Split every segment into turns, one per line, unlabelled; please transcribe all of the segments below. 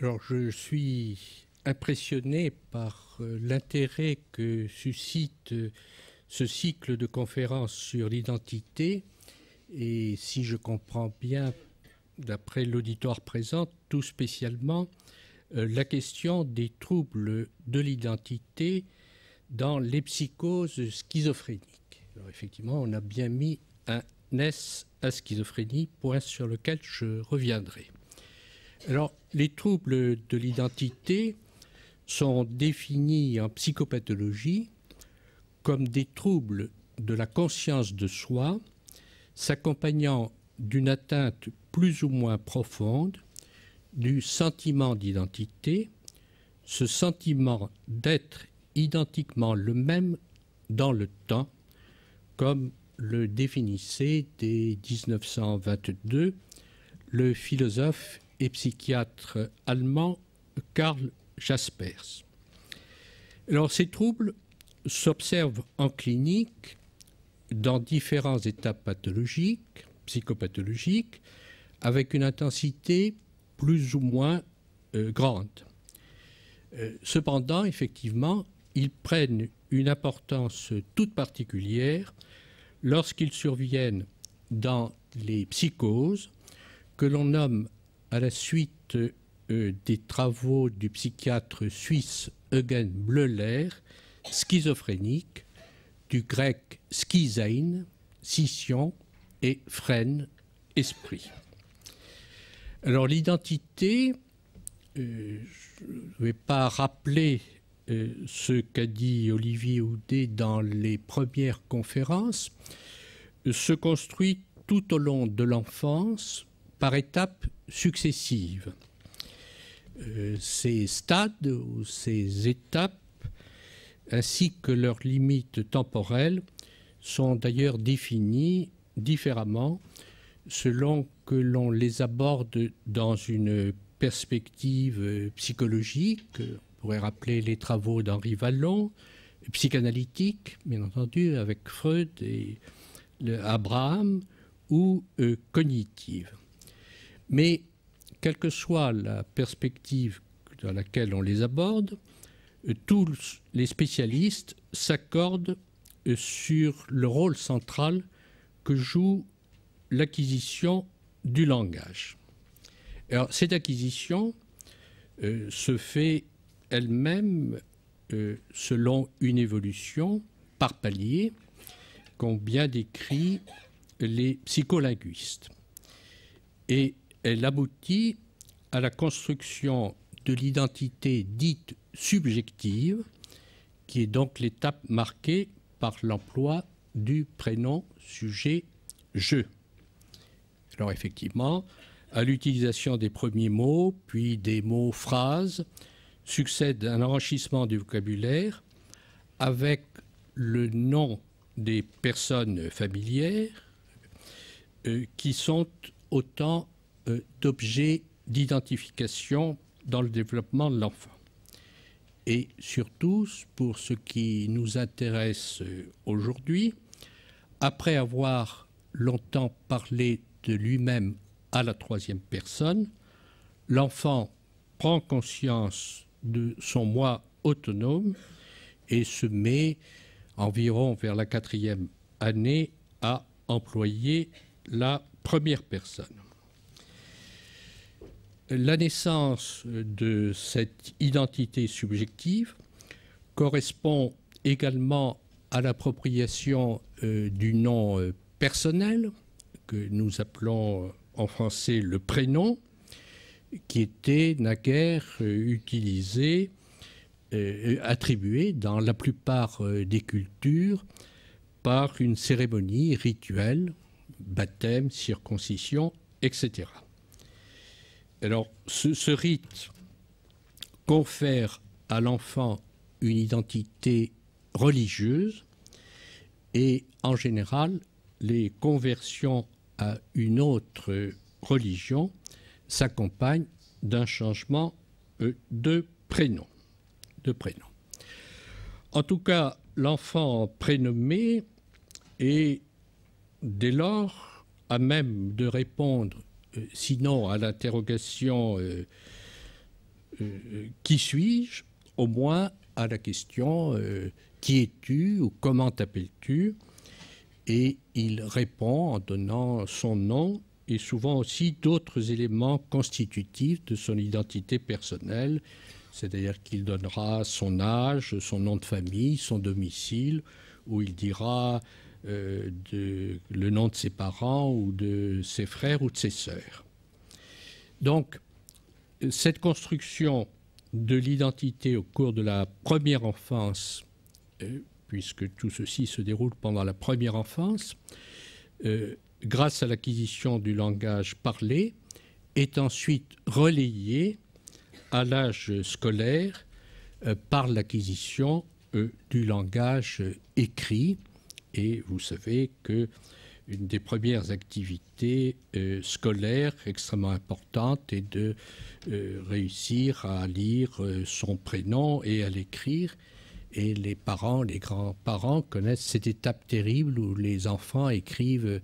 Alors je suis impressionné par euh, l'intérêt que suscite euh, ce cycle de conférences sur l'identité et si je comprends bien d'après l'auditoire présent tout spécialement euh, la question des troubles de l'identité dans les psychoses schizophréniques. Alors effectivement, on a bien mis un S à schizophrénie, point sur lequel je reviendrai. Alors, les troubles de l'identité sont définis en psychopathologie comme des troubles de la conscience de soi s'accompagnant d'une atteinte plus ou moins profonde du sentiment d'identité, ce sentiment d'être identiquement le même dans le temps, comme le définissait dès 1922 le philosophe et psychiatre allemand Karl Jaspers. Alors ces troubles s'observent en clinique dans différents étapes pathologiques, psychopathologiques, avec une intensité plus ou moins euh, grande. Euh, cependant, effectivement, ils prennent une importance toute particulière lorsqu'ils surviennent dans les psychoses que l'on nomme à la suite euh, des travaux du psychiatre suisse Eugen Bleuler, schizophrénique, du grec schizein, scission, et frêne, esprit. Alors l'identité, euh, je ne vais pas rappeler euh, ce qu'a dit Olivier Houdet dans les premières conférences, se construit tout au long de l'enfance par étapes successives. Euh, ces stades ou ces étapes, ainsi que leurs limites temporelles, sont d'ailleurs définies différemment selon que l'on les aborde dans une perspective psychologique, on pourrait rappeler les travaux d'Henri Vallon, psychanalytique, bien entendu, avec Freud et Abraham, ou euh, cognitive. Mais quelle que soit la perspective dans laquelle on les aborde, euh, tous les spécialistes s'accordent euh, sur le rôle central que joue l'acquisition du langage. cette acquisition euh, se fait elle-même selon une évolution par palier qu'ont bien décrit les psycholinguistes. Et elle aboutit à la construction de l'identité dite subjective, qui est donc l'étape marquée par l'emploi du prénom sujet je. Alors effectivement, à l'utilisation des premiers mots, puis des mots phrases, succède un enrichissement du vocabulaire avec le nom des personnes familières euh, qui sont autant euh, d'objets d'identification dans le développement de l'enfant. Et surtout, pour ce qui nous intéresse euh, aujourd'hui, après avoir longtemps parlé de lui-même à la troisième personne, l'enfant prend conscience de son moi autonome et se met environ vers la quatrième année à employer la première personne la naissance de cette identité subjective correspond également à l'appropriation euh, du nom euh, personnel, que nous appelons euh, en français le prénom, qui était naguère utilisé, attribué dans la plupart des cultures par une cérémonie rituelle, baptême, circoncision, etc. Alors, ce, rite confère à l'enfant une identité religieuse et en général, les conversions à une autre religion s'accompagnent d'un changement euh, de prénom. De prénom. En tout cas, l'enfant prénommé est dès lors à même de répondre euh, sinon à l'interrogation euh, euh, qui suis-je, au moins à la question qui es-tu ou comment t'appelles-tu Et il répond en donnant son nom et souvent aussi d'autres éléments constitutifs de son identité personnelle, c'est-à-dire qu'il donnera son âge, son nom de famille, son domicile, ou il dira euh, de, le nom de ses parents ou de ses frères ou de ses sœurs. Donc, cette construction de l'identité au cours de la première enfance, euh, puisque tout ceci se déroule pendant la première enfance, euh, grâce à l'acquisition du langage parlé, est ensuite relayée à l'âge scolaire par l'acquisition du langage écrit et vous savez que une des premières activités euh, scolaires extrêmement importantes est de euh, réussir à lire euh, son prénom et à l'écrire. Et les parents, les grands-parents connaissent cette étape terrible où les enfants écrivent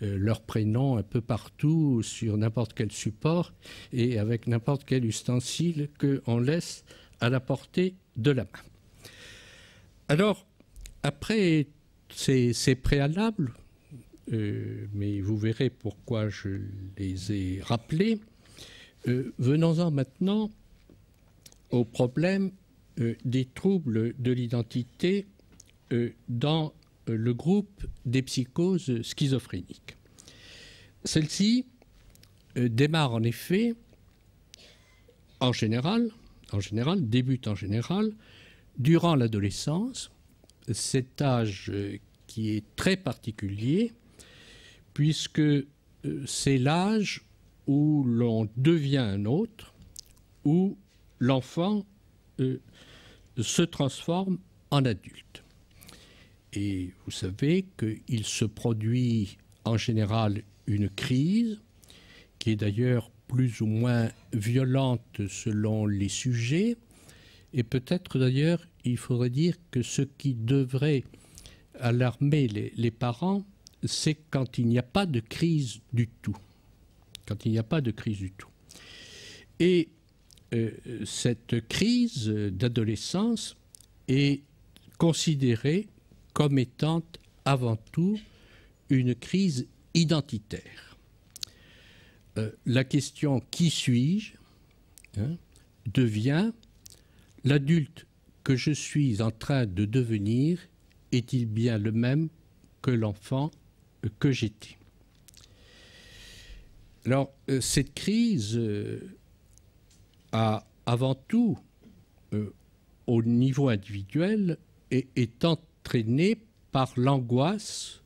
leur prénom un peu partout, sur n'importe quel support et avec n'importe quel ustensile qu'on laisse à la portée de la main. Alors, après c'est préalable, euh, mais vous verrez pourquoi je les ai rappelés. Euh, venons-en maintenant au problème euh, des troubles de l'identité dans le groupe des psychoses schizophréniques. Celle-ci démarre en effet, en général, en général, débute en général, durant l'adolescence, cet âge euh, qui est très particulier, puisque euh, c'est l'âge où l'on devient un autre, où l'enfant euh, se transforme en adulte. Et vous savez qu'il se produit en général une crise, qui est d'ailleurs plus ou moins violente selon les sujets, et peut-être d'ailleurs, il faudrait dire que ce qui devrait alarmer les, parents, c'est quand il n'y a pas de crise du tout. Quand il n'y a pas de crise du tout. Et euh, cette crise d'adolescence est considérée comme étant avant tout une crise identitaire. Euh, la question qui suis-je hein, devient L'adulte que je suis en train de devenir est-il bien le même que l'enfant que j'étais Alors, euh, cette crise euh, a avant tout, euh, au niveau individuel, est entraînée par l'angoisse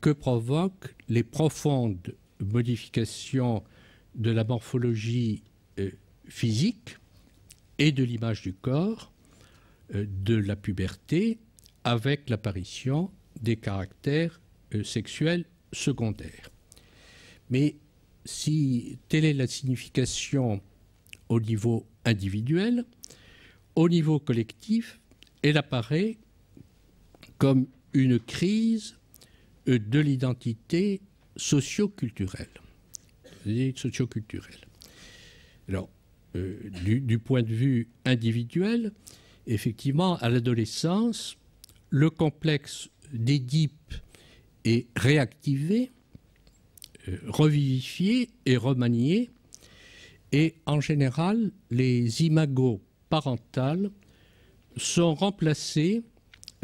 que provoquent les profondes modifications de la morphologie physique et de l'image du corps euh, de la puberté avec l'apparition des caractères euh, sexuels secondaires. Mais si telle est la signification au niveau individuel, au niveau collectif, elle apparaît comme une crise euh, de l'identité socioculturelle. Socioculturelle. Alors, euh, du, point de vue individuel, effectivement, à l'adolescence, le complexe d'Édipe est réactivé, euh, revivifié et remanié, et en général, les imagos parentales sont remplacés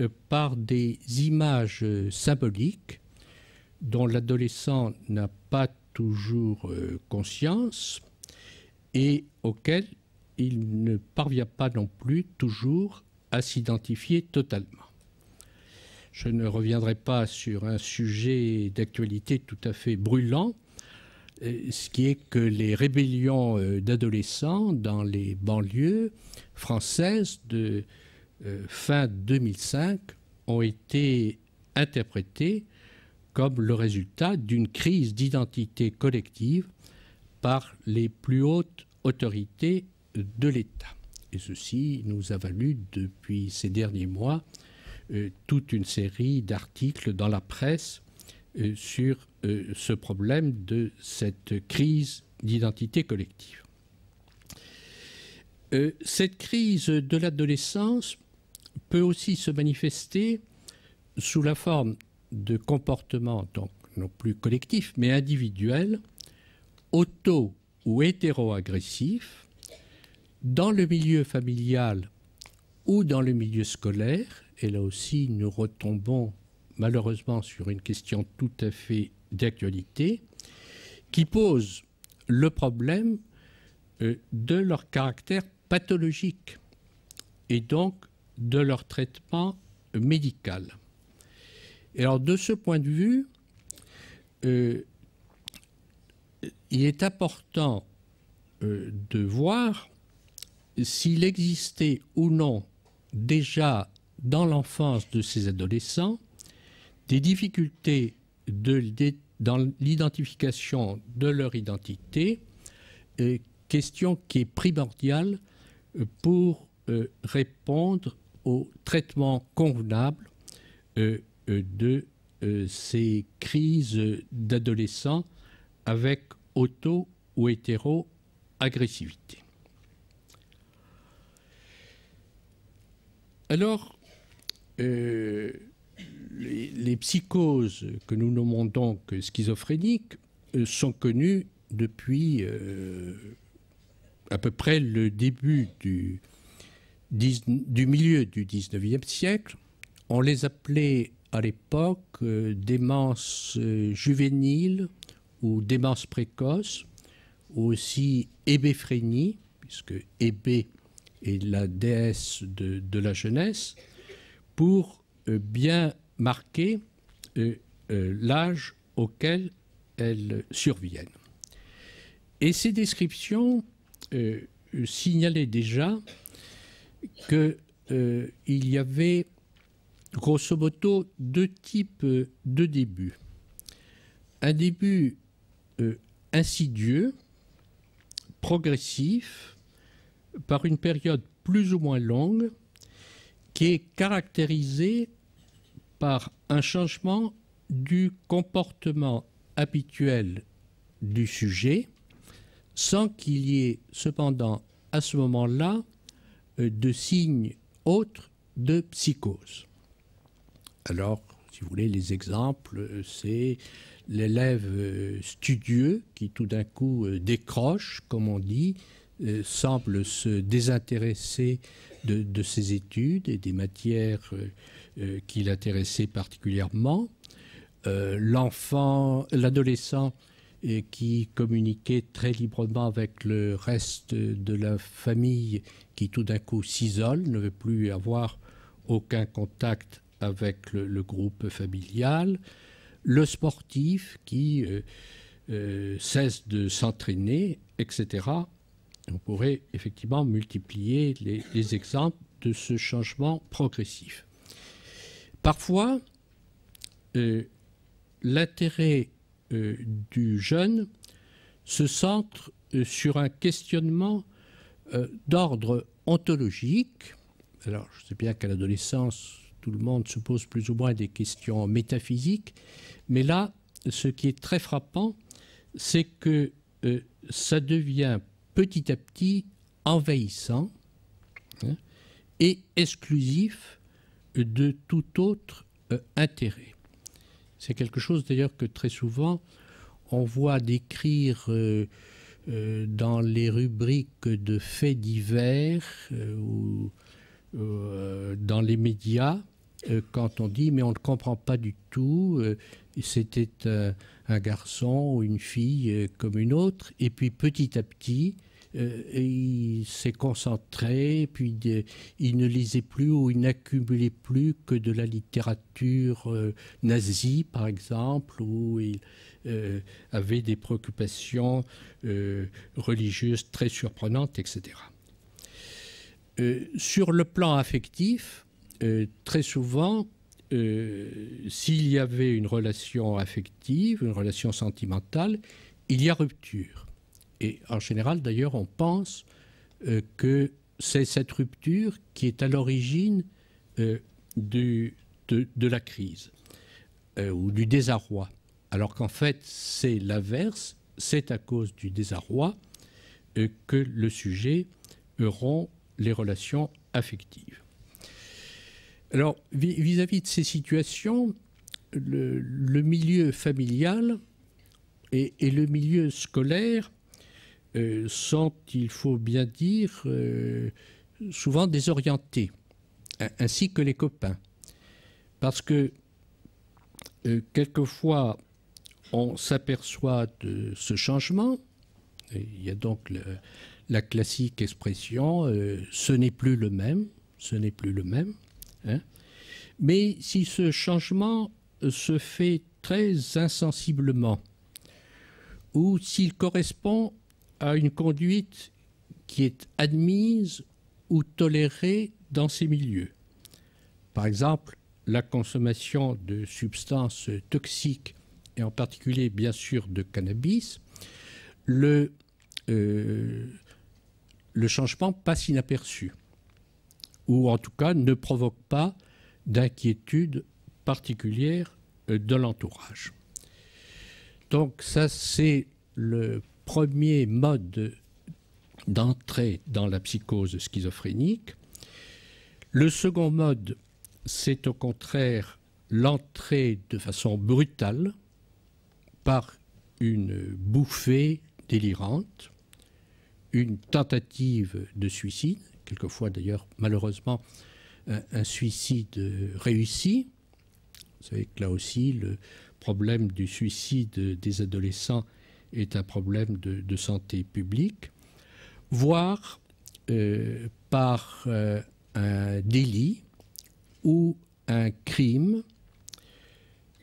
euh, par des images symboliques dont l'adolescent n'a pas toujours conscience, et auquel il ne parvient pas non plus toujours à s'identifier totalement. Je ne reviendrai pas sur un sujet d'actualité tout à fait brûlant, euh, ce qui est que les rébellions euh, d'adolescents dans les banlieues françaises de euh, fin 2005 ont été interprétées comme le résultat d'une crise d'identité collective par les plus hautes autorités de l'État. Et ceci nous a valu depuis ces derniers mois euh, toute une série d'articles dans la presse euh, sur euh, ce problème de cette crise d'identité collective. cette crise de l'adolescence peut aussi se manifester sous la forme de comportements donc non plus collectifs mais individuels auto ou agressif dans le milieu familial ou dans le milieu scolaire, et là aussi nous retombons malheureusement sur une question tout à fait d'actualité, qui pose le problème euh, de leur caractère pathologique et donc de leur traitement médical. Et alors de ce point de vue, euh, il est important euh, de voir s'il existait ou non déjà dans l'enfance de ces adolescents des difficultés dans l'identification de leur identité, euh, question qui est primordiale euh, pour répondre au traitement convenable de ces crises d'adolescents avec auto ou hétéro-agressivité. Alors, euh, les, psychoses que nous nommons donc schizophréniques euh, sont connues depuis euh, à peu près le début du, milieu du 19e siècle. On les appelait à l'époque démences démence juvénile, ou démence précoce, ou aussi hébéphrénie, puisque hébé est la déesse de, la jeunesse, pour euh, bien marquer euh, euh, l'âge auquel elles surviennent. Et ces descriptions signalaient déjà qu'il y avait grosso modo deux types de débuts. Un début insidieux, progressif, par une période plus ou moins longue, qui est caractérisée par un changement du comportement habituel du sujet, sans qu'il y ait cependant à ce moment-là euh, de signes autres de psychose. Alors, si vous voulez, les exemples, euh, c'est l'élève euh, studieux qui tout d'un coup euh, décroche, comme on dit, euh, semble se désintéresser de, ses études et des matières qui l'intéressaient particulièrement. L'enfant, l'adolescent qui communiquait très librement avec le reste de la famille qui tout d'un coup s'isole, ne veut plus avoir aucun contact avec le groupe familial le sportif qui euh, euh, cesse de s'entraîner, etc. On pourrait effectivement multiplier les, exemples de ce changement progressif. Parfois, euh, l'intérêt du jeune se centre sur un questionnement d'ordre ontologique. Alors, je sais bien qu'à l'adolescence, tout le monde se pose plus ou moins des questions métaphysiques, mais là, ce qui est très frappant, c'est que euh, ça devient petit à petit envahissant hein, et exclusif de tout autre euh, intérêt. C'est quelque chose d'ailleurs que très souvent on voit décrire euh, dans les rubriques de faits divers ou dans les médias euh, quand on dit mais on ne comprend pas du tout, euh, c'était un, garçon ou une fille euh, comme une autre, et puis petit à petit, il s'est concentré, puis il ne lisait plus ou il n'accumulait plus que de la littérature nazie, par exemple, où il avait des préoccupations religieuses très surprenantes, etc. sur le plan affectif, euh, très souvent, euh, s'il y avait une relation affective, une relation sentimentale, il y a rupture. Et en général, d'ailleurs, on pense euh, que c'est cette rupture qui est à l'origine de, de, la crise ou du désarroi. Alors qu'en fait, c'est l'inverse, c'est à cause du désarroi que le sujet auront les relations affectives. Alors, vis-à-vis de ces situations, le, milieu familial et, le milieu scolaire euh, sont, il faut bien dire, euh, souvent désorientés, ainsi que les copains. Parce que, euh, quelquefois, on s'aperçoit de ce changement. Il y a donc la classique expression ce n'est plus le même, ce n'est plus le même. Hein? Mais si ce changement euh, se fait très insensiblement, ou s'il correspond à une conduite qui est admise ou tolérée dans ces milieux. Par exemple, la consommation de substances toxiques, et en particulier bien sûr de cannabis, le euh, changement passe inaperçu ou en tout cas ne provoque pas d'inquiétude particulière euh, de l'entourage. Donc ça, c'est le premier mode d'entrée dans la psychose schizophrénique. Le second mode, c'est au contraire l'entrée de façon brutale par une bouffée délirante, une tentative de suicide, quelquefois d'ailleurs malheureusement un, suicide réussi. Vous savez que là aussi, le problème du suicide des adolescents est un problème de, santé publique, voire euh, par euh, un délit ou un crime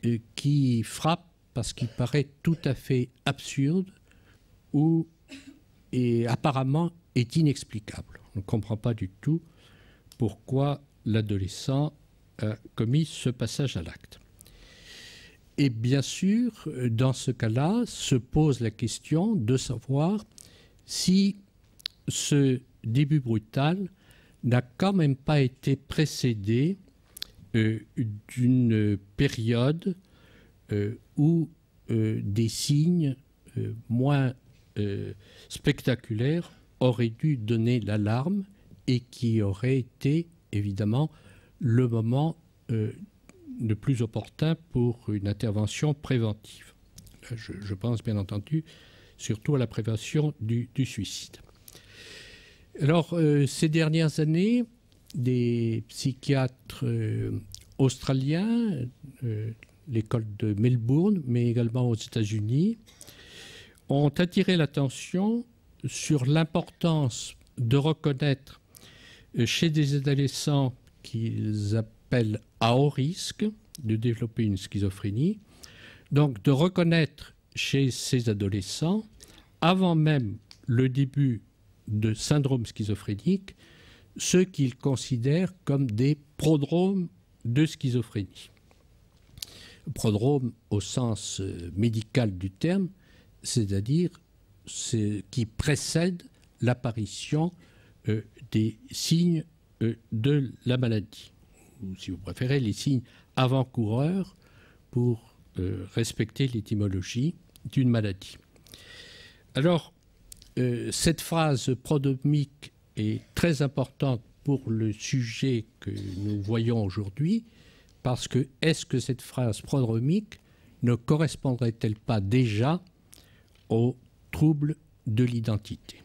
euh, qui frappe parce qu'il paraît tout à fait absurde ou et apparemment est inexplicable. On ne comprend pas du tout pourquoi l'adolescent a euh, commis ce passage à l'acte. Et bien sûr, dans ce cas-là, se pose la question de savoir si ce début brutal n'a quand même pas été précédé euh, d'une période euh, où des signes moins spectaculaires aurait dû donner l'alarme et qui aurait été évidemment le moment euh, le plus opportun pour une intervention préventive. Euh, je, pense bien entendu surtout à la prévention du, suicide. Alors, euh, ces dernières années, des psychiatres australiens, l'école de Melbourne, mais également aux États-Unis, ont attiré l'attention sur l'importance de reconnaître euh, chez des adolescents qu'ils appellent à haut risque de développer une schizophrénie, donc de reconnaître chez ces adolescents, avant même le début de syndrome schizophrénique, ce qu'ils considèrent comme des prodromes de schizophrénie. Prodrome au sens euh, médical du terme, c'est-à-dire qui précède l'apparition euh, des signes euh, de la maladie, ou si vous préférez, les signes avant-coureurs pour euh, respecter l'étymologie d'une maladie. Alors, cette phrase prodromique est très importante pour le sujet que nous voyons aujourd'hui, parce que est-ce que cette phrase prodromique ne correspondrait-elle pas déjà au trouble de l'identité.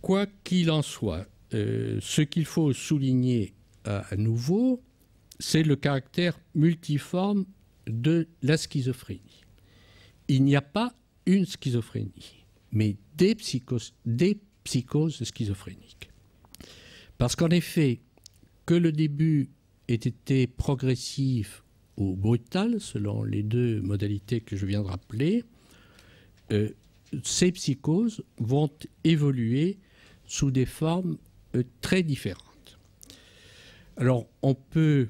Quoi qu'il en soit, euh, ce qu'il faut souligner à, nouveau, c'est le caractère multiforme de la schizophrénie. Il n'y a pas une schizophrénie, mais des des psychoses schizophréniques. Parce qu'en effet, que le début ait été progressif ou brutal, selon les deux modalités que je viens de rappeler, euh, ces psychoses vont évoluer sous des formes euh, très différentes. Alors, on peut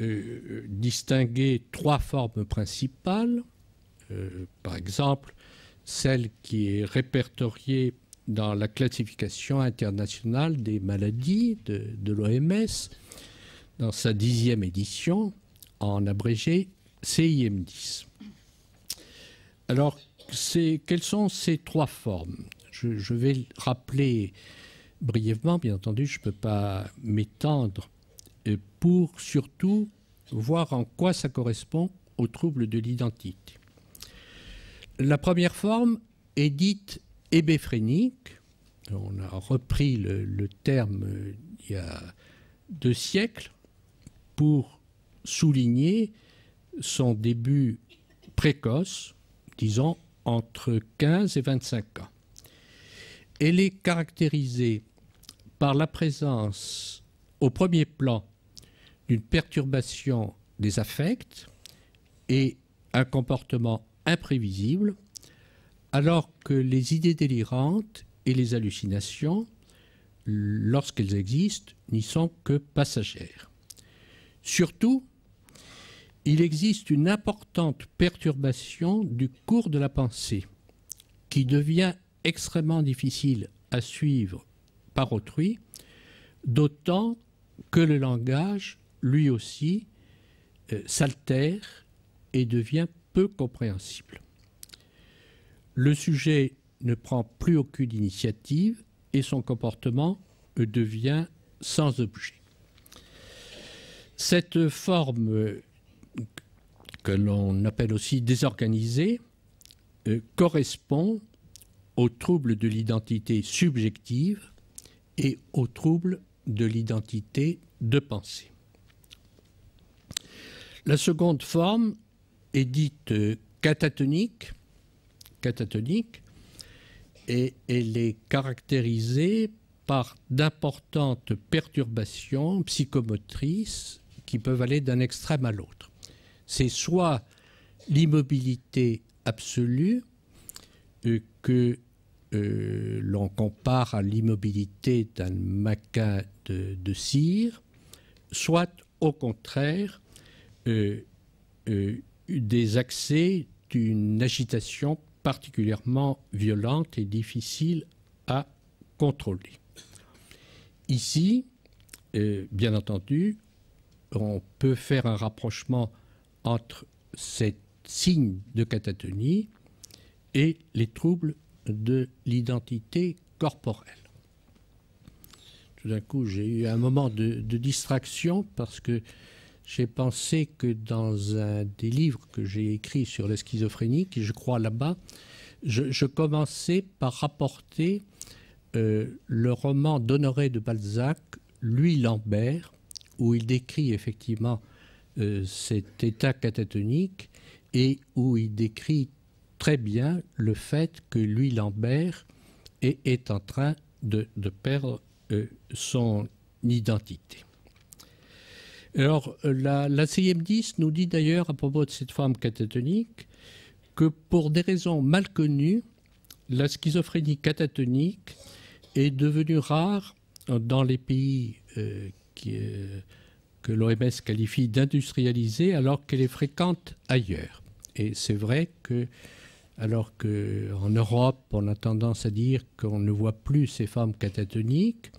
euh, distinguer trois formes principales. par exemple, celle qui est répertoriée dans la classification internationale des maladies de, de l'OMS, dans sa dixième édition, en abrégé CIM10. Alors quelles sont ces trois formes je, vais rappeler brièvement, bien entendu, je ne peux pas m'étendre, euh, pour surtout voir en quoi ça correspond au trouble de l'identité. La première forme est dite hébéphrénique. On a repris le terme euh, il y a deux siècles pour souligner son début précoce, disons entre 15 et 25 ans. Elle est caractérisée par la présence au premier plan d'une perturbation des affects et un comportement imprévisible, alors que les idées délirantes et les hallucinations, lorsqu'elles existent, n'y sont que passagères. Surtout, il existe une importante perturbation du cours de la pensée qui devient extrêmement difficile à suivre par autrui, d'autant que le langage, lui aussi, euh, s'altère et devient peu compréhensible. Le sujet ne prend plus aucune initiative et son comportement devient sans objet. Cette forme que l'on appelle aussi désorganisé, euh, correspond aux troubles de l'identité subjective et aux troubles de l'identité de pensée. La seconde forme est dite euh, catatonique, catatonique et elle est caractérisée par d'importantes perturbations psychomotrices qui peuvent aller d'un extrême à l'autre. C'est soit l'immobilité absolue euh, que euh, l'on compare à l'immobilité d'un maquin de, cire, soit au contraire euh, des accès d'une agitation particulièrement violente et difficile à contrôler. Ici, bien entendu, on peut faire un rapprochement entre ces signes de catatonie et les troubles de l'identité corporelle. Tout d'un coup, j'ai eu un moment de, distraction parce que j'ai pensé que dans un des livres que j'ai écrit sur la schizophrénie, qui je crois là-bas, je, commençais par rapporter euh, le roman d'Honoré de Balzac, Lui Lambert, où il décrit effectivement euh, cet état catatonique et où il décrit très bien le fait que lui, Lambert, est, est en train de, perdre euh, son identité. Alors, la, CM10 nous dit d'ailleurs à propos de cette forme catatonique que pour des raisons mal connues, la schizophrénie catatonique est devenue rare dans les pays euh, qui, l'OMS qualifie d'industrialisée alors qu'elle est fréquente ailleurs. Et c'est vrai que, alors qu'en Europe, on a tendance à dire qu'on ne voit plus ces femmes catatoniques,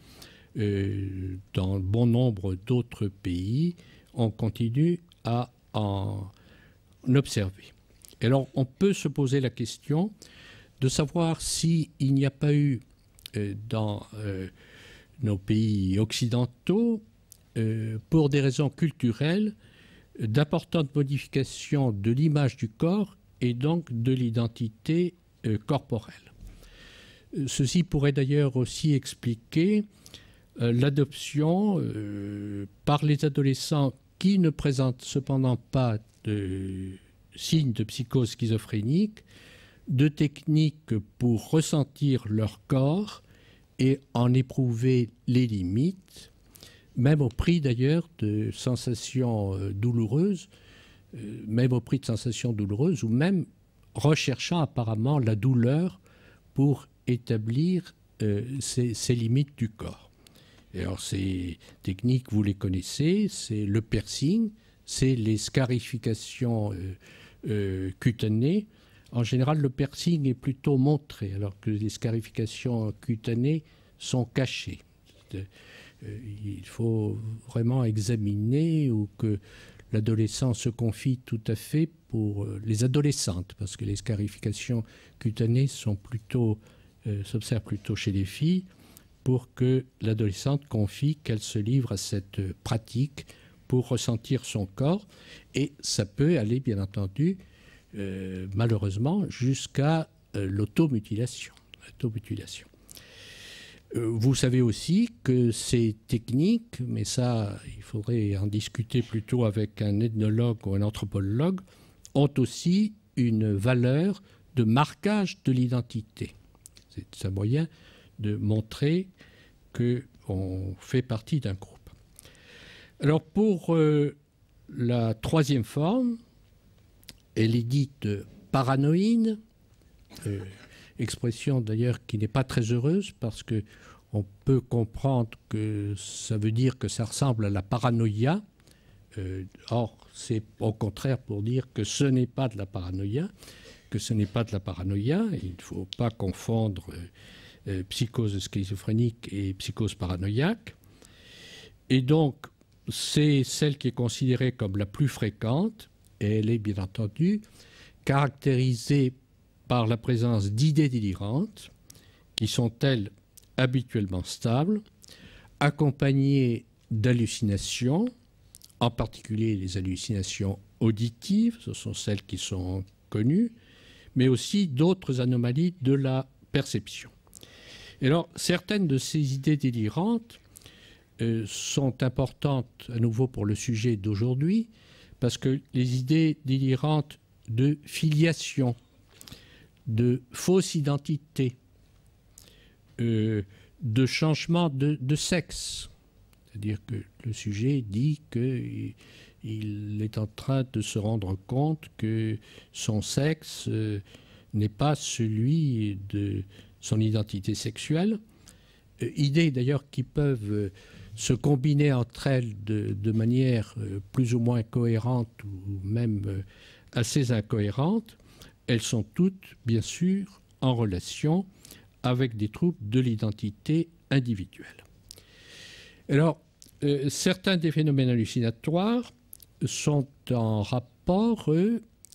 euh, dans bon nombre d'autres pays, on continue à en observer. alors, on peut se poser la question de savoir s'il n'y a pas eu euh, dans euh, nos pays occidentaux euh, pour des raisons culturelles, d'importantes modifications de l'image du corps et donc de l'identité euh, corporelle. Euh, ceci pourrait d'ailleurs aussi expliquer l'adoption par les adolescents qui ne présentent cependant pas de signes de psychose schizophrénique, de techniques pour ressentir leur corps et en éprouver les limites, même au prix d'ailleurs de sensations euh, douloureuses, euh, même au prix de sensations douloureuses, ou même recherchant apparemment la douleur pour établir ses euh, ces, limites du corps. Et alors ces techniques, vous les connaissez, c'est le piercing, c'est les scarifications cutanées. En général, le piercing est plutôt montré, alors que les scarifications cutanées sont cachées. Euh, il faut vraiment examiner ou que l'adolescent se confie tout à fait pour euh, les adolescentes, parce que les scarifications cutanées sont plutôt, euh, s'observent plutôt chez les filles, pour que l'adolescente confie qu'elle se livre à cette pratique pour ressentir son corps. Et ça peut aller, bien entendu, malheureusement, jusqu'à L'automutilation. Euh, vous savez aussi que ces techniques, mais ça, il faudrait en discuter plutôt avec un ethnologue ou un anthropologue, ont aussi une valeur de marquage de l'identité. C'est un moyen de montrer qu'on fait partie d'un groupe. Alors pour euh, la troisième forme, elle est dite paranoïde. Euh, expression d'ailleurs qui n'est pas très heureuse parce que on peut comprendre que ça veut dire que ça ressemble à la paranoïa. Euh, or, c'est au contraire pour dire que ce n'est pas de la paranoïa, que ce n'est pas de la paranoïa. Il ne faut pas confondre euh, euh, psychose schizophrénique et psychose paranoïaque. Et donc, c'est celle qui est considérée comme la plus fréquente, et elle est bien entendu caractérisée par la présence d'idées délirantes qui sont elles habituellement stables, accompagnées d'hallucinations, en particulier les hallucinations auditives, ce sont celles qui sont connues, mais aussi d'autres anomalies de la perception. Et alors, certaines de ces idées délirantes euh, sont importantes à nouveau pour le sujet d'aujourd'hui, parce que les idées délirantes de filiation, de fausse identité, euh, de changement de, sexe. C'est-à-dire que le sujet dit qu'il est en train de se rendre compte que son sexe euh, n'est pas celui de son identité sexuelle. Euh, idées d'ailleurs qui peuvent se combiner entre elles de manière plus ou moins cohérente ou même assez incohérente. Elles sont toutes, bien sûr, en relation avec des troubles de l'identité individuelle. Alors, euh, certains des phénomènes hallucinatoires sont en rapport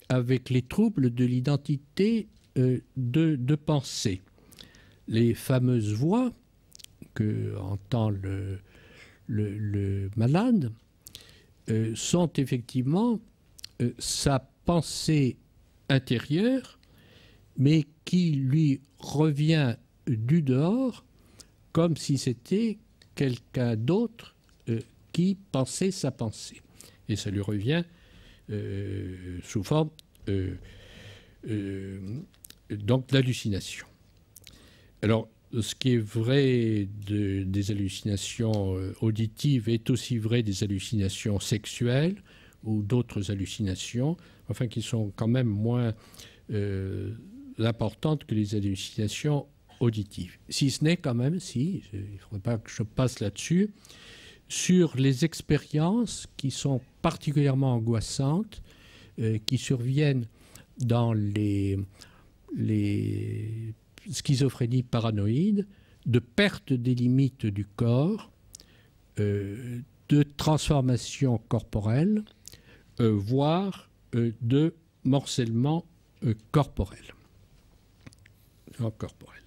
avec les troubles de l'identité euh, de, pensée. Les fameuses voix que entend le, le malade euh, sont effectivement sa pensée intérieur, mais qui lui revient du dehors, comme si c'était quelqu'un d'autre euh, qui pensait sa pensée. Et ça lui revient euh, sous forme euh, donc d'hallucination. Alors, ce qui est vrai des hallucinations auditives est aussi vrai des hallucinations sexuelles ou d'autres hallucinations enfin qui sont quand même moins euh, importantes que les hallucinations auditives. Si ce n'est quand même, si, il ne faudrait pas que je passe là-dessus, sur les expériences qui sont particulièrement angoissantes, euh, qui surviennent dans les, les schizophrénies paranoïdes, de perte des limites du corps, euh, de transformation corporelle, voire euh, de morcellement euh, corporel. Oh, corporel.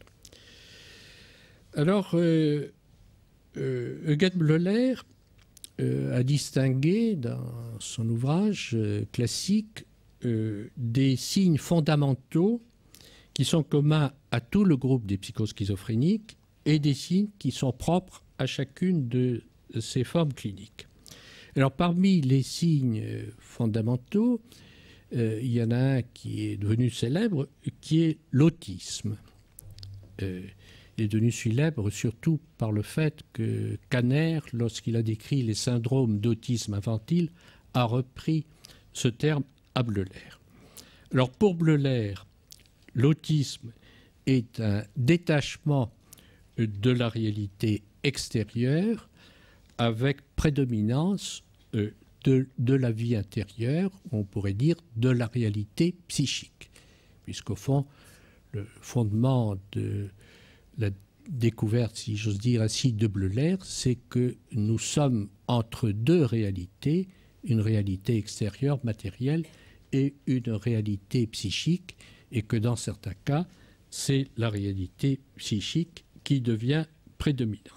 Alors, euh, euh Eugen Bleuler a distingué dans son ouvrage classique des signes fondamentaux qui sont communs à tout le groupe des psychoschizophréniques schizophréniques et des signes qui sont propres à chacune de ces formes cliniques. Alors parmi les signes euh, fondamentaux, euh, il y en a un qui est devenu célèbre, qui est l'autisme. Euh, il est devenu célèbre surtout par le fait que Kanner, lorsqu'il a décrit les syndromes d'autisme infantile, a repris ce terme à Bleuler. Alors pour Bleuler, l'autisme est un détachement de la réalité extérieure avec prédominance euh, de, la vie intérieure, on pourrait dire de la réalité psychique, puisqu'au fond, le fondement de la découverte, si j'ose dire ainsi, de Bleuler, c'est que nous sommes entre deux réalités, une réalité extérieure, matérielle, et une réalité psychique, et que dans certains cas, c'est la réalité psychique qui devient prédominante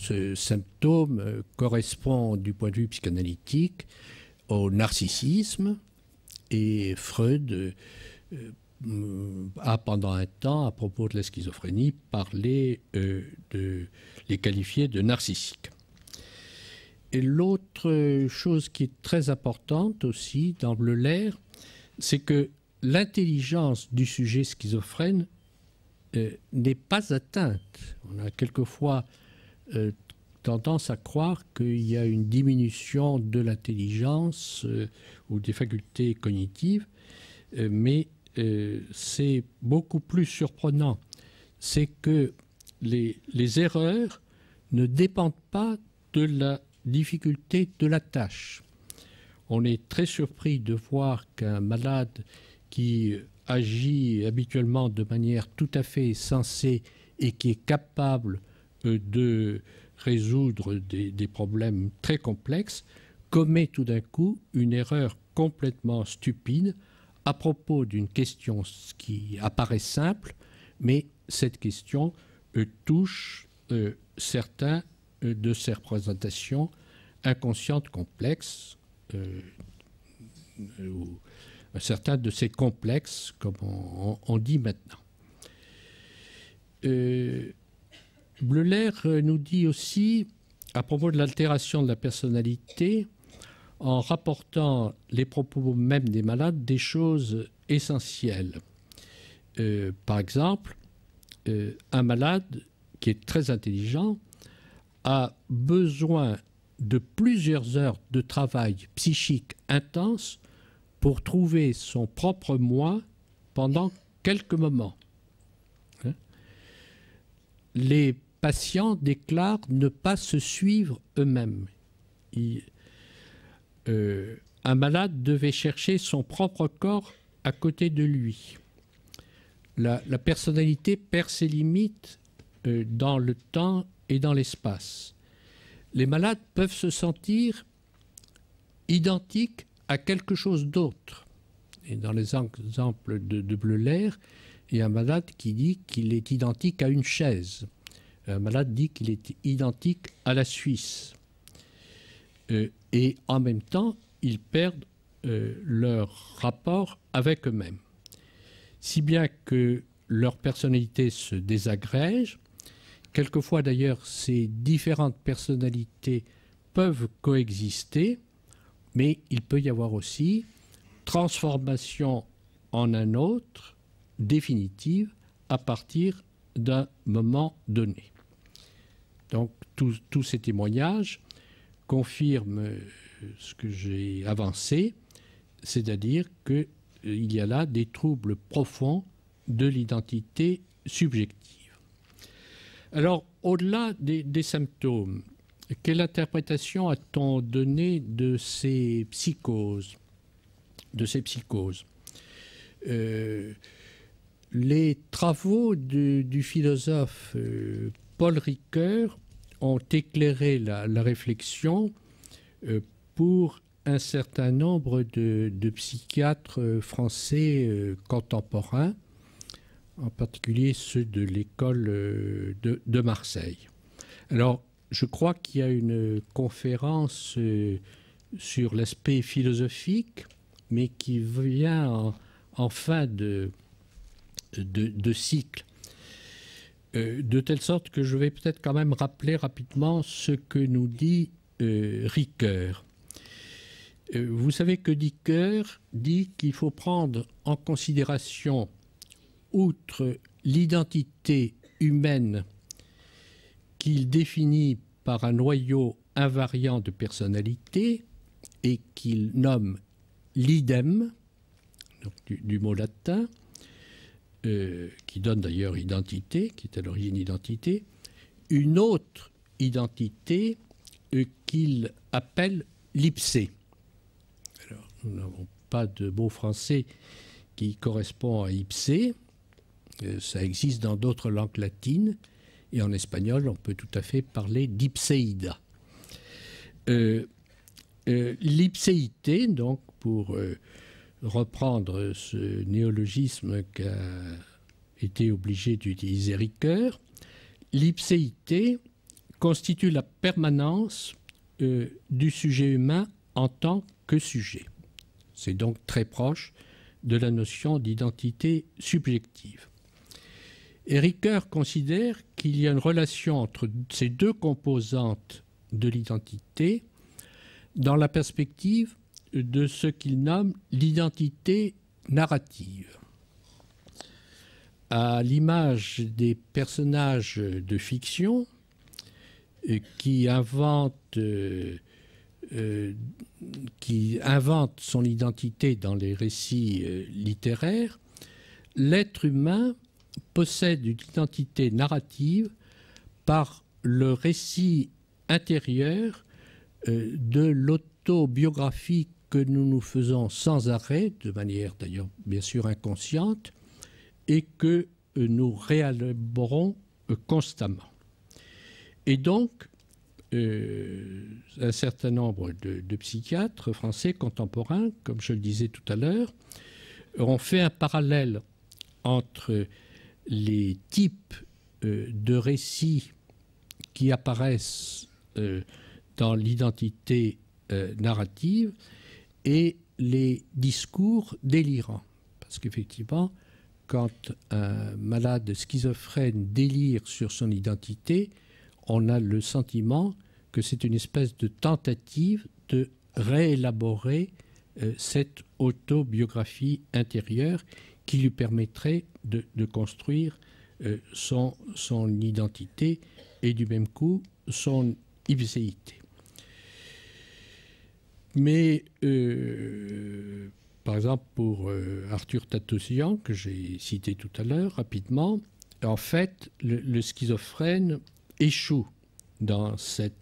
ce symptôme euh, correspond du point de vue psychanalytique au narcissisme et Freud euh, a pendant un temps, à propos de la schizophrénie, parlé euh, de les qualifier de narcissiques. Et l'autre chose qui est très importante aussi dans le l'air, c'est que l'intelligence du sujet schizophrène n'est pas atteinte. On a quelquefois euh, tendance à croire qu'il y a une diminution de l'intelligence euh, ou des facultés cognitives, euh, mais c'est beaucoup plus surprenant. C'est que les, les erreurs ne dépendent pas de la difficulté de la tâche. On est très surpris de voir qu'un malade qui agit habituellement de manière tout à fait sensée et qui est capable de résoudre des, problèmes très complexes, commet tout d'un coup une erreur complètement stupide à propos d'une question qui apparaît simple, mais cette question euh, touche euh, certains euh, de ces représentations inconscientes complexes, ou certains de ces complexes, comme on, on dit maintenant. Bleuler euh, nous dit aussi, à propos de l'altération de la personnalité, en rapportant les propos même des malades, des choses essentielles. Euh, par exemple, euh, un malade qui est très intelligent a besoin de plusieurs heures de travail psychique intense pour trouver son propre moi pendant quelques moments. Hein. Les patients déclarent ne pas se suivre eux-mêmes. Euh, un malade devait chercher son propre corps à côté de lui. La, personnalité perd ses limites euh, dans le temps et dans l'espace. Les malades peuvent se sentir identiques à quelque chose d'autre. Et dans les exemples de, de Bleuler, il y a un malade qui dit qu'il est identique à une chaise malade dit qu'il est identique à la Suisse. Euh, et en même temps, ils perdent euh, leur rapport avec eux-mêmes. Si bien que leur personnalité se désagrège, quelquefois d'ailleurs ces différentes personnalités peuvent coexister, mais il peut y avoir aussi transformation en un autre définitive à partir d'un moment donné. Donc tous ces témoignages confirment euh, ce que j'ai avancé, c'est-à-dire qu'il euh, y a là des troubles profonds de l'identité subjective. Alors, au-delà des, symptômes, quelle interprétation a-t-on donné de ces psychoses, de ces psychoses euh, les travaux du, philosophe euh, Paul Ricoeur ont éclairé la, réflexion euh, pour un certain nombre de, psychiatres euh, français contemporains, en particulier ceux de l'école de, Marseille. Alors, je crois qu'il y a une conférence sur l'aspect philosophique, mais qui vient en, en de, de, cycle. Euh, de telle sorte que je vais peut-être quand même rappeler rapidement ce que nous dit euh, Ricoeur. Euh, vous savez que Ricoeur dit qu'il faut prendre en considération, outre l'identité humaine qu'il définit par un noyau invariant de personnalité et qu'il nomme l'idem, du, mot latin, euh, qui donne d'ailleurs identité, qui est à l'origine identité, une autre identité euh, qu'il appelle l'ipsé. Alors, nous n'avons pas de mot français qui correspond à ipsé. Euh, ça existe dans d'autres langues latines. Et en espagnol, on peut tout à fait parler d'ipséida. L'ipséité, donc, pour reprendre ce néologisme qu'a été obligé d'utiliser Ricoeur, l'ipséité constitue la permanence euh, du sujet humain en tant que sujet. C'est donc très proche de la notion d'identité subjective. Ricoeur considère qu'il y a une relation entre ces deux composantes de l'identité dans la perspective de ce qu'il nomme l'identité narrative. À l'image des personnages de fiction euh, qui inventent, euh, euh, qui son identité dans les récits littéraires, l'être humain possède une identité narrative par le récit intérieur de l'autobiographie que nous nous faisons sans arrêt, de manière d'ailleurs bien sûr inconsciente, et que euh, nous réélaborons euh, constamment. Et donc, euh, un certain nombre de, psychiatres français contemporains, comme je le disais tout à l'heure, ont fait un parallèle entre les types de récits qui apparaissent dans l'identité narrative et les discours délirants. Parce qu'effectivement, quand un malade schizophrène délire sur son identité, on a le sentiment que c'est une espèce de tentative de réélaborer euh, cette autobiographie intérieure qui lui permettrait de, construire euh, son, son identité et du même coup son ipséité. Mais, euh, par exemple, pour euh, Arthur Tatoussian, que j'ai cité tout à l'heure rapidement, en fait, le, schizophrène échoue dans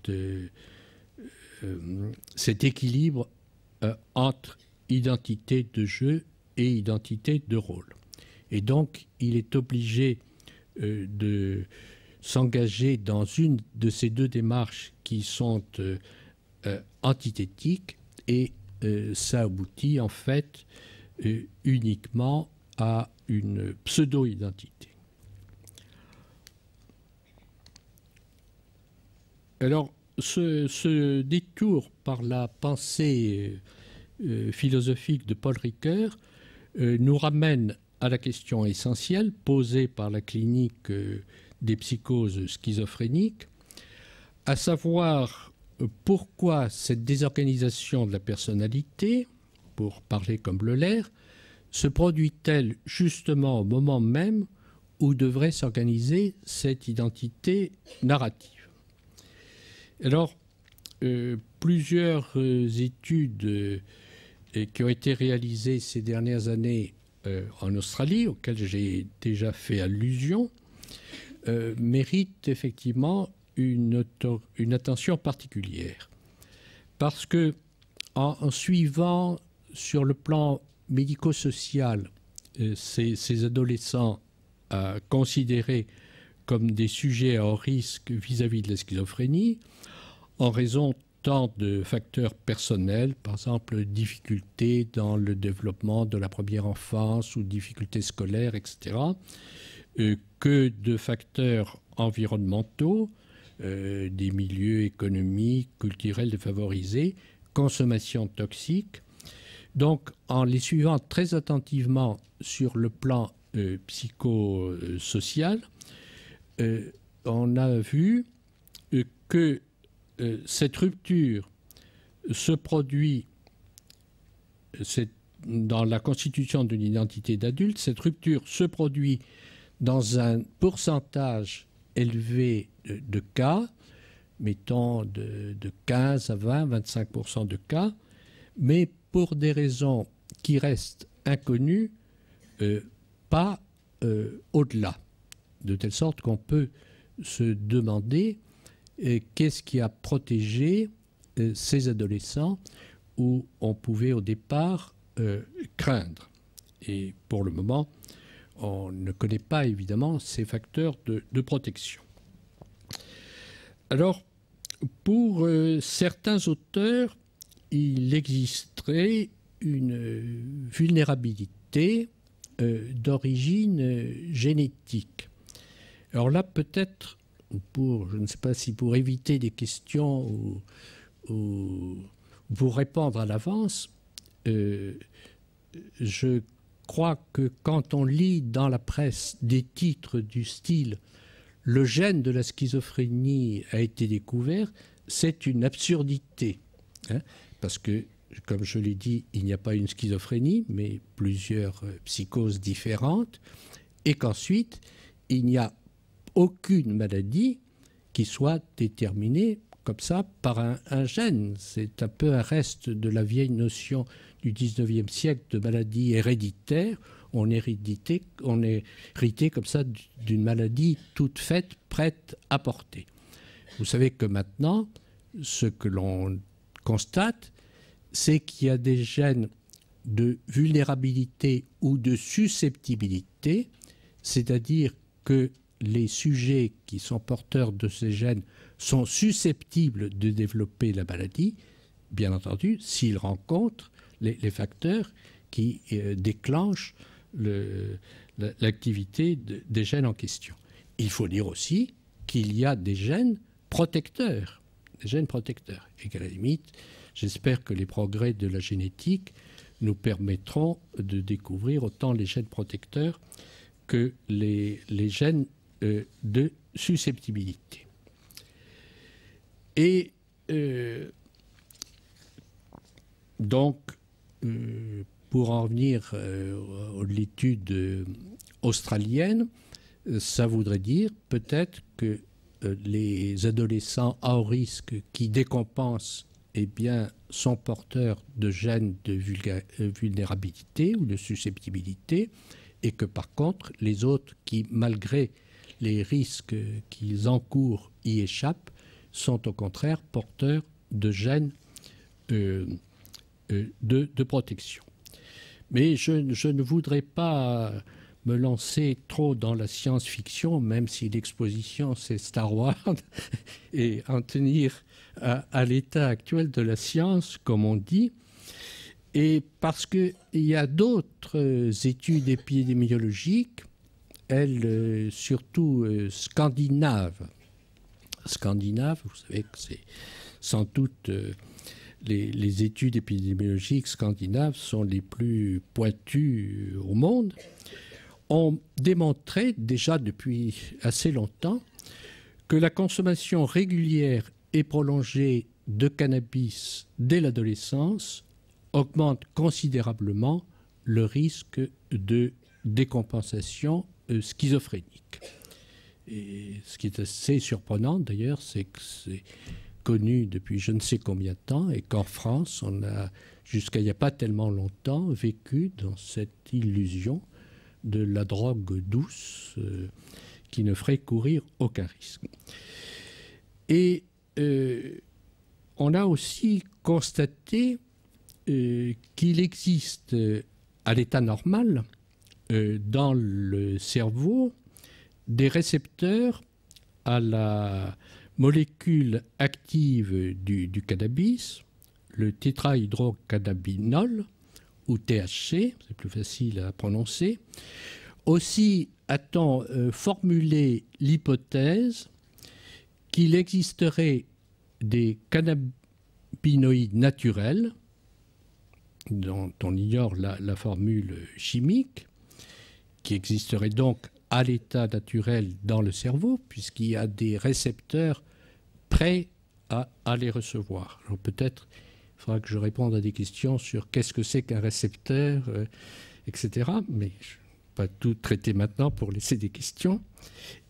euh, cet équilibre entre identité de jeu et identité de rôle. Et donc, il est obligé de s'engager dans une de ces deux démarches qui sont antithétiques et euh, ça aboutit en fait euh, uniquement à une pseudo-identité. Alors, ce, détour par la pensée euh, philosophique de Paul Ricoeur nous ramène à la question essentielle posée par la clinique des psychoses schizophréniques, à savoir pourquoi cette désorganisation de la personnalité, pour parler comme le l'air, se produit-elle justement au moment même où devrait s'organiser cette identité narrative Alors, euh, plusieurs euh, études euh, qui ont été réalisées ces dernières années en Australie, auxquelles j'ai déjà fait allusion, méritent effectivement une, attention particulière. Parce que en, suivant sur le plan médico-social euh, ces, adolescents euh, considérés comme des sujets à risque vis-à-vis de la schizophrénie, en raison tant de facteurs personnels, par exemple difficultés dans le développement de la première enfance ou difficultés scolaires, etc., euh, que de facteurs environnementaux, euh, des milieux économiques, culturels défavorisés, consommation toxique. Donc, en les suivant très attentivement sur le plan euh, psychosocial, euh, on a vu que cette rupture se produit dans la constitution d'une identité d'adulte. Cette rupture se produit dans un pourcentage élevé de, cas, mettons de, 15 à 20, 25 de cas, mais pour des raisons qui restent inconnues, euh, pas euh, au-delà. De telle sorte qu'on peut se demander euh, qu'est-ce qui a protégé ces adolescents où on pouvait au départ craindre. Et pour le moment, on ne connaît pas évidemment ces facteurs de, protection. Alors, pour euh, certains auteurs, il existerait une vulnérabilité euh, d'origine euh, génétique. Alors là, peut-être, pour, je ne sais pas si pour éviter des questions ou, vous pour répondre à l'avance, je crois que quand on lit dans la presse des titres du style Le gène de la schizophrénie a été découvert, c'est une absurdité. Hein, parce que, comme je l'ai dit, il n'y a pas une schizophrénie, mais plusieurs psychoses différentes. Et qu'ensuite, il n'y a aucune maladie qui soit déterminée comme ça par un, un gène. C'est un peu un reste de la vieille notion du 19e siècle de maladies héréditaires. On est on comme ça d'une maladie toute faite, prête à porter. Vous savez que maintenant, ce que l'on constate, c'est qu'il y a des gènes de vulnérabilité ou de susceptibilité, c'est-à-dire que les sujets qui sont porteurs de ces gènes sont susceptibles de développer la maladie, bien entendu, s'ils rencontrent les, facteurs qui euh, déclenchent l'activité des gènes en question. Il faut dire aussi qu'il y a des gènes protecteurs, gènes protecteurs, et qu'à la limite, j'espère que les progrès de la génétique nous permettront de découvrir autant les gènes protecteurs que les, gènes euh, de susceptibilité. Et euh, donc, euh, pour en revenir à euh, l'étude euh, australienne, ça voudrait dire peut-être que les adolescents à haut risque qui décompensent eh bien, sont porteurs de gènes de vulnérabilité ou de susceptibilité, et que par contre, les autres qui, malgré les risques qu'ils encourent, y échappent, sont au contraire porteurs de gènes euh, de, protection. Mais je, ne voudrais pas me lancer trop dans la science-fiction, même si l'exposition c'est Star Wars, et en tenir à, l'état actuel de la science, comme on dit, et parce qu'il y a d'autres euh, études épidémiologiques, elles euh, surtout scandinaves. Scandinaves, vous savez que c'est sans doute les, études épidémiologiques scandinaves sont les plus pointues au monde, ont démontré déjà depuis assez longtemps que la consommation régulière et prolongée de cannabis dès l'adolescence augmente considérablement le risque de décompensation euh, schizophrénique. Et ce qui est assez surprenant d'ailleurs, c'est que c'est connu depuis je ne sais combien de temps et qu'en France, on a, jusqu'à il n'y a pas tellement longtemps, vécu dans cette illusion de la drogue douce euh, qui ne ferait courir aucun risque. Et euh, on a aussi constaté euh, qu'il existe à l'état normal dans le cerveau des récepteurs à la molécule active du, cannabis, le tétrahydrocannabinol, ou THC, c'est plus facile à prononcer, aussi a-t-on euh, formulé l'hypothèse qu'il existerait des cannabinoïdes naturels, dont on ignore la, la formule chimique, qui existerait donc à l'état naturel dans le cerveau, puisqu'il y a des récepteurs prêt à, aller les recevoir. peut-être il faudra que je réponde à des questions sur qu'est-ce que c'est qu'un récepteur, euh, etc. Mais je ne vais pas tout traiter maintenant pour laisser des questions.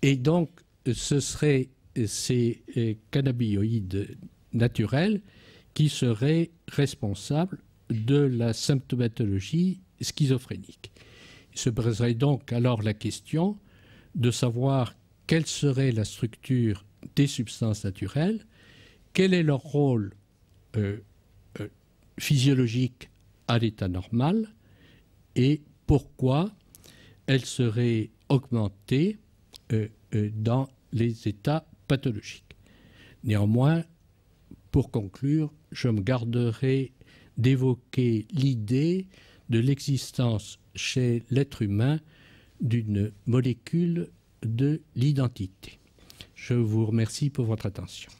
Et donc, ce seraient euh, ces euh, cannabinoïdes naturels qui seraient responsables de la symptomatologie schizophrénique. Il se poserait donc alors la question de savoir quelle serait la structure des substances naturelles, quel est leur rôle euh, euh, physiologique à l'état normal et pourquoi elles seraient augmentées euh, dans les états pathologiques. Néanmoins, pour conclure, je me garderai d'évoquer l'idée de l'existence chez l'être humain d'une molécule de l'identité. Je vous remercie pour votre attention.